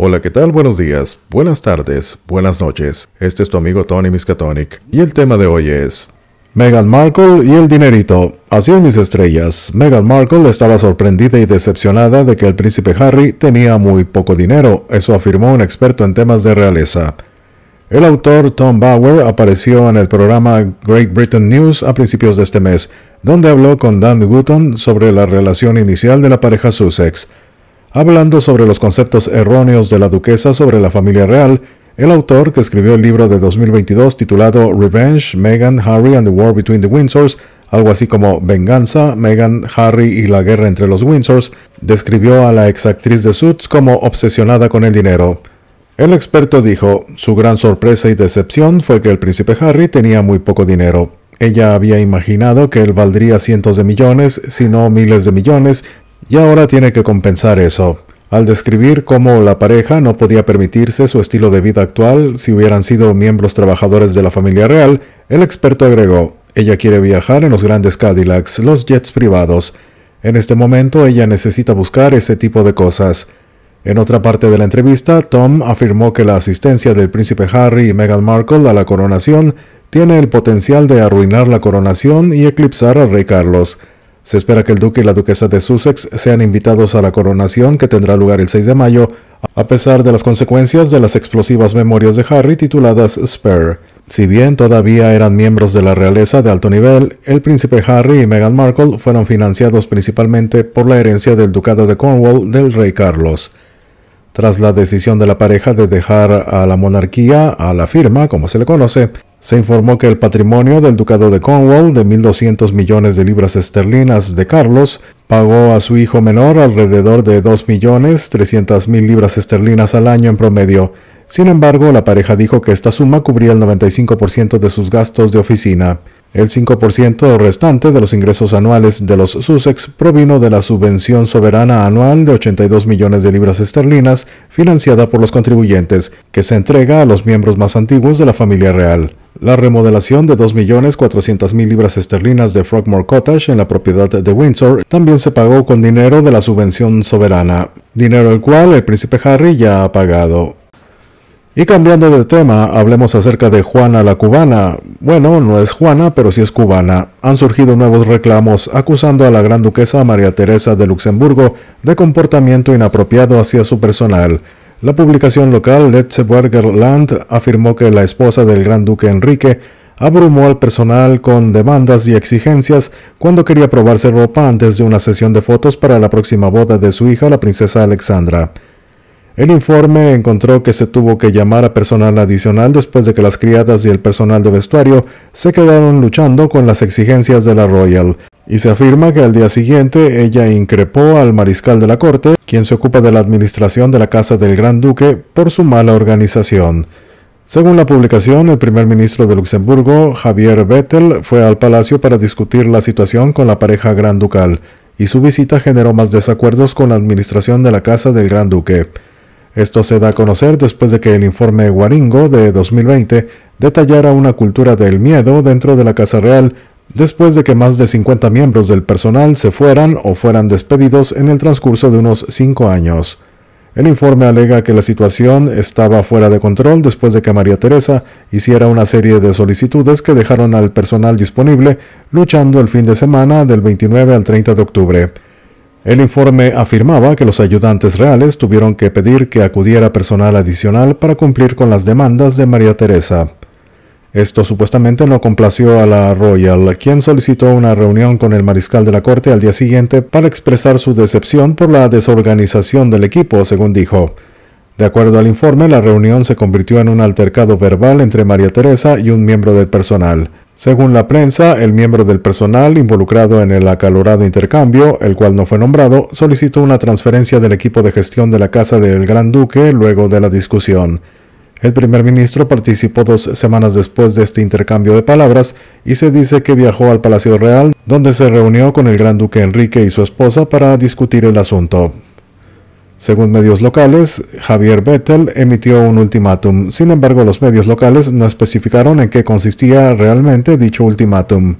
Hola, ¿qué tal? Buenos días, buenas tardes, buenas noches. Este es tu amigo Tony Miskatonic y el tema de hoy es Meghan Markle y el dinerito. Así es, mis estrellas. Meghan Markle estaba sorprendida y decepcionada de que el príncipe Harry tenía muy poco dinero, eso afirmó un experto en temas de realeza. El autor Tom Bauer apareció en el programa Great Britain News a principios de este mes, donde habló con Dan Gutton sobre la relación inicial de la pareja Sussex hablando sobre los conceptos erróneos de la duquesa sobre la familia real, el autor que escribió el libro de 2022 titulado Revenge, Meghan, Harry and the War Between the Windsors, algo así como Venganza, Meghan, Harry y la guerra entre los Windsors, describió a la exactriz de Suits como obsesionada con el dinero. El experto dijo, su gran sorpresa y decepción fue que el príncipe Harry tenía muy poco dinero. Ella había imaginado que él valdría cientos de millones, si no miles de millones, y ahora tiene que compensar eso, al describir cómo la pareja no podía permitirse su estilo de vida actual si hubieran sido miembros trabajadores de la familia real, el experto agregó, ella quiere viajar en los grandes Cadillacs, los jets privados. En este momento ella necesita buscar ese tipo de cosas. En otra parte de la entrevista, Tom afirmó que la asistencia del príncipe Harry y Meghan Markle a la coronación tiene el potencial de arruinar la coronación y eclipsar al rey Carlos. Se espera que el duque y la duquesa de Sussex sean invitados a la coronación que tendrá lugar el 6 de mayo, a pesar de las consecuencias de las explosivas memorias de Harry tituladas Spare. Si bien todavía eran miembros de la realeza de alto nivel, el príncipe Harry y Meghan Markle fueron financiados principalmente por la herencia del ducado de Cornwall del rey Carlos. Tras la decisión de la pareja de dejar a la monarquía, a la firma, como se le conoce, se informó que el patrimonio del Ducado de Cornwall de 1.200 millones de libras esterlinas de Carlos pagó a su hijo menor alrededor de 2.300.000 libras esterlinas al año en promedio. Sin embargo, la pareja dijo que esta suma cubría el 95% de sus gastos de oficina. El 5% restante de los ingresos anuales de los Sussex provino de la subvención soberana anual de 82 millones de libras esterlinas financiada por los contribuyentes, que se entrega a los miembros más antiguos de la familia real. La remodelación de 2.400.000 libras esterlinas de Frogmore Cottage en la propiedad de Windsor también se pagó con dinero de la subvención soberana, dinero el cual el príncipe Harry ya ha pagado. Y cambiando de tema, hablemos acerca de Juana la cubana. Bueno, no es Juana, pero sí es cubana. Han surgido nuevos reclamos acusando a la gran duquesa María Teresa de Luxemburgo de comportamiento inapropiado hacia su personal. La publicación local Letzeburger Land afirmó que la esposa del gran duque Enrique abrumó al personal con demandas y exigencias cuando quería probarse ropa antes de una sesión de fotos para la próxima boda de su hija, la princesa Alexandra. El informe encontró que se tuvo que llamar a personal adicional después de que las criadas y el personal de vestuario se quedaron luchando con las exigencias de la Royal y se afirma que al día siguiente ella increpó al mariscal de la corte, quien se ocupa de la administración de la casa del gran duque, por su mala organización. Según la publicación, el primer ministro de Luxemburgo, Javier Vettel, fue al palacio para discutir la situación con la pareja gran ducal, y su visita generó más desacuerdos con la administración de la casa del gran duque. Esto se da a conocer después de que el informe Guaringo de 2020 detallara una cultura del miedo dentro de la Casa Real después de que más de 50 miembros del personal se fueran o fueran despedidos en el transcurso de unos cinco años. El informe alega que la situación estaba fuera de control después de que María Teresa hiciera una serie de solicitudes que dejaron al personal disponible luchando el fin de semana del 29 al 30 de octubre. El informe afirmaba que los ayudantes reales tuvieron que pedir que acudiera personal adicional para cumplir con las demandas de María Teresa. Esto supuestamente no complació a la Royal, quien solicitó una reunión con el mariscal de la corte al día siguiente para expresar su decepción por la desorganización del equipo, según dijo. De acuerdo al informe, la reunión se convirtió en un altercado verbal entre María Teresa y un miembro del personal. Según la prensa, el miembro del personal involucrado en el acalorado intercambio, el cual no fue nombrado, solicitó una transferencia del equipo de gestión de la Casa del Gran Duque luego de la discusión. El primer ministro participó dos semanas después de este intercambio de palabras y se dice que viajó al Palacio Real, donde se reunió con el gran duque Enrique y su esposa para discutir el asunto. Según medios locales, Javier Vettel emitió un ultimátum. Sin embargo, los medios locales no especificaron en qué consistía realmente dicho ultimátum.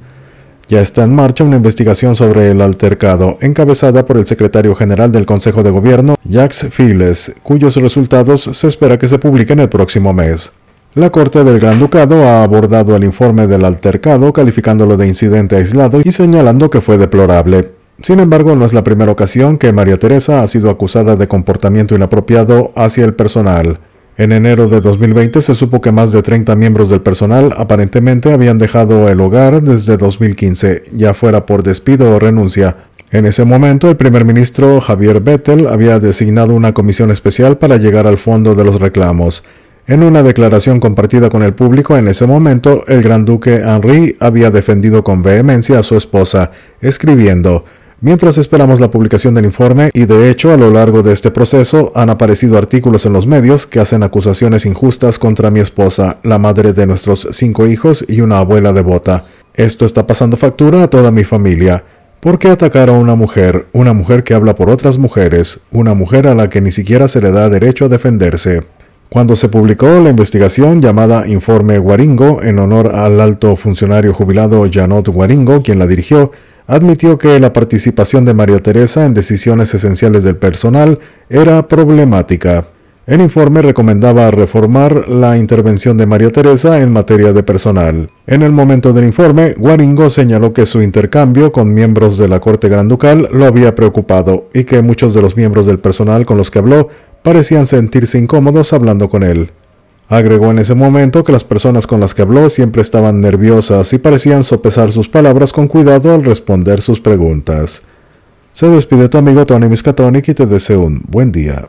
Ya está en marcha una investigación sobre el altercado, encabezada por el secretario general del Consejo de Gobierno, Jacques Files, cuyos resultados se espera que se publiquen el próximo mes. La Corte del Gran Ducado ha abordado el informe del altercado calificándolo de incidente aislado y señalando que fue deplorable. Sin embargo, no es la primera ocasión que María Teresa ha sido acusada de comportamiento inapropiado hacia el personal. En enero de 2020 se supo que más de 30 miembros del personal aparentemente habían dejado el hogar desde 2015, ya fuera por despido o renuncia. En ese momento, el primer ministro Javier Bettel había designado una comisión especial para llegar al fondo de los reclamos. En una declaración compartida con el público en ese momento, el gran duque Henri había defendido con vehemencia a su esposa, escribiendo Mientras esperamos la publicación del informe, y de hecho a lo largo de este proceso han aparecido artículos en los medios que hacen acusaciones injustas contra mi esposa, la madre de nuestros cinco hijos y una abuela devota. Esto está pasando factura a toda mi familia. ¿Por qué atacar a una mujer, una mujer que habla por otras mujeres, una mujer a la que ni siquiera se le da derecho a defenderse? Cuando se publicó la investigación llamada Informe Guaringo en honor al alto funcionario jubilado Janot Guaringo, quien la dirigió, admitió que la participación de María Teresa en decisiones esenciales del personal era problemática. El informe recomendaba reformar la intervención de María Teresa en materia de personal. En el momento del informe, Guaringo señaló que su intercambio con miembros de la Corte Granducal lo había preocupado y que muchos de los miembros del personal con los que habló parecían sentirse incómodos hablando con él. Agregó en ese momento que las personas con las que habló siempre estaban nerviosas y parecían sopesar sus palabras con cuidado al responder sus preguntas. Se despide tu amigo Tony Miskatonic y te deseo un buen día.